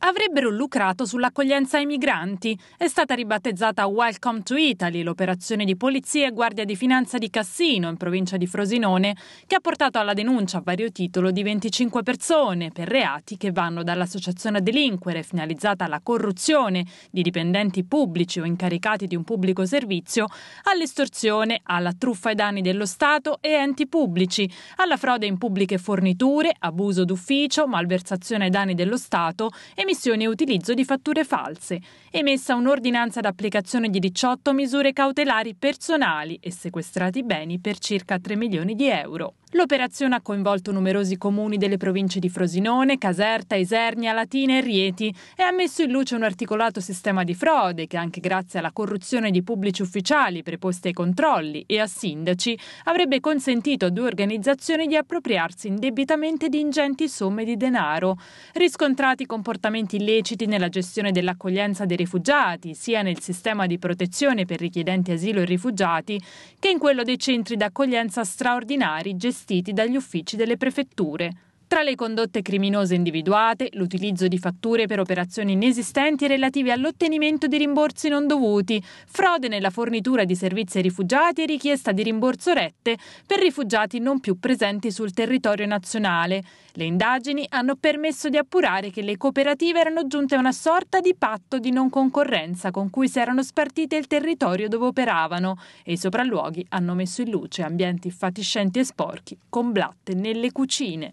avrebbero lucrato sull'accoglienza ai migranti. È stata ribattezzata Welcome to Italy, l'operazione di polizia e guardia di finanza di Cassino, in provincia di Frosinone, che ha portato alla denuncia a vario titolo di 25 persone per reati che vanno dall'associazione a delinquere finalizzata alla corruzione di dipendenti pubblici o incaricati di un pubblico servizio, all'estorsione, alla truffa ai danni dello Stato e enti pubblici, alla frode in pubbliche forniture, abuso d'ufficio, malversazione ai danni dello Stato e emissione e utilizzo di fatture false, emessa un'ordinanza d'applicazione di 18 misure cautelari personali e sequestrati beni per circa 3 milioni di euro. L'operazione ha coinvolto numerosi comuni delle province di Frosinone, Caserta, Isernia, Latina e Rieti e ha messo in luce un articolato sistema di frode che anche grazie alla corruzione di pubblici ufficiali preposti ai controlli e a sindaci avrebbe consentito a due organizzazioni di appropriarsi indebitamente di ingenti somme di denaro. Riscontrati comportamenti illeciti nella gestione dell'accoglienza dei rifugiati, sia nel sistema di protezione per richiedenti asilo e rifugiati che in quello dei centri d'accoglienza straordinari gestiti gestiti dagli uffici delle prefetture. Tra le condotte criminose individuate, l'utilizzo di fatture per operazioni inesistenti relative all'ottenimento di rimborsi non dovuti, frode nella fornitura di servizi ai rifugiati e richiesta di rimborso rette per rifugiati non più presenti sul territorio nazionale. Le indagini hanno permesso di appurare che le cooperative erano giunte a una sorta di patto di non concorrenza con cui si erano spartite il territorio dove operavano e i sopralluoghi hanno messo in luce ambienti fatiscenti e sporchi con blatte nelle cucine.